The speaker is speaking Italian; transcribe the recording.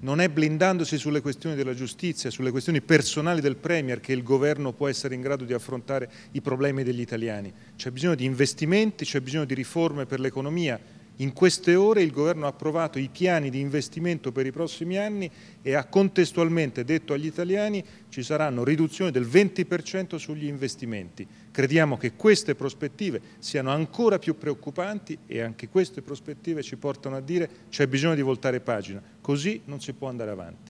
non è blindandosi sulle questioni della giustizia, sulle questioni personali del Premier che il governo può essere in grado di affrontare i problemi degli italiani. C'è bisogno di investimenti, c'è bisogno di riforme per l'economia, in queste ore il Governo ha approvato i piani di investimento per i prossimi anni e ha contestualmente detto agli italiani ci saranno riduzioni del 20% sugli investimenti. Crediamo che queste prospettive siano ancora più preoccupanti e anche queste prospettive ci portano a dire c'è bisogno di voltare pagina, così non si può andare avanti.